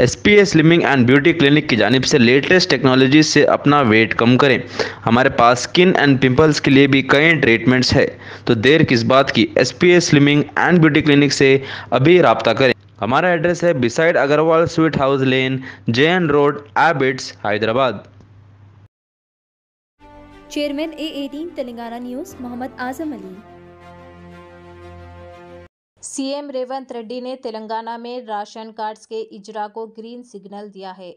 S P A and beauty clinic की जानब से लेटेस्ट टेक्नोलॉजी से अपना वेट कम करें हमारे पास स्किन एंड पिंपल्स के लिए भी कई ट्रीटमेंट्स है तो देर किस बात की S P A and beauty clinic से अभी रबता करें हमारा एड्रेस है beside Agrawal sweet house lane J N road Abids Hyderabad chairman A eighteen Telangana news Mohammed Azam Ali CM Revanth Reddy ने तेलंगाना में राशन कार्ड्स के इजरा को ग्रीन सिग्नल दिया है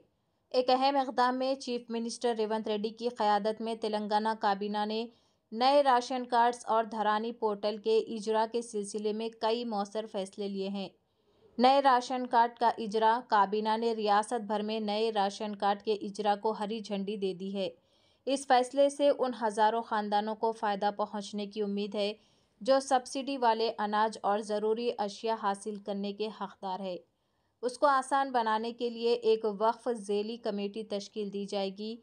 एक अहम इकदाम में चीफ मिनिस्टर रेवंत रेड्डी की क़्यादत में तेलंगाना काबीना ने नए राशन कार्ड्स और धरानी पोर्टल के इजरा के सिलसिले में कई मौसर फैसले लिए हैं नए राशन कार्ड का इजरा काबीना ने रियासत भर में नए राशन कार्ड के इजरा को हरी झंडी दे दी है इस फैसले से उन हज़ारों ख़ानदानों को फ़ायदा पहुँचने की उम्मीद है जो सब्सिडी वाले अनाज और ज़रूरी अशिया हासिल करने के हकदार है उसको आसान बनाने के लिए एक वक्फ झेली कमेटी तश्कील दी जाएगी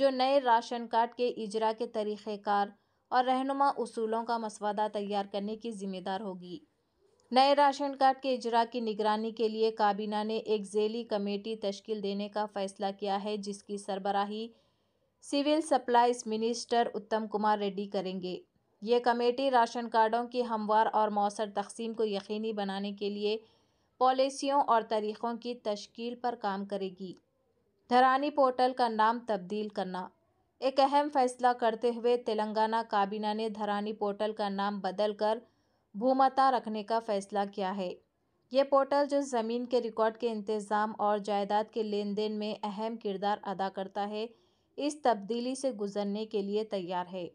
जो नए राशन कार्ड के इजरा के तरीक़ार और रहनुमा असूलों का मसवदा तैयार करने की जिम्मेदार होगी नए राशन कार्ड के इजरा की निगरानी के लिए काबीना ने एक जेली कमेटी तश्कील देने का फ़ैसला किया है जिसकी सरबराही सिविल सप्लाइज मिनिस्टर उत्तम कुमार रेड्डी करेंगे ये कमेटी राशन कार्डों की हमवार और मौसर तकसीम को यकीनी बनाने के लिए पॉलिसियों और तरीक़ों की तश्कील पर काम करेगी धरानी पोर्टल का नाम तब्दील करना एक अहम फैसला करते हुए तेलंगाना काबीना ने धरानी पोर्टल का नाम बदल कर भूमता रखने का फैसला किया है ये पोर्टल जो ज़मीन के रिकॉर्ड के इंतज़ाम और जायदाद के लेन देन में अहम किरदार अदा करता है इस तब्दीली से गुजरने के लिए तैयार है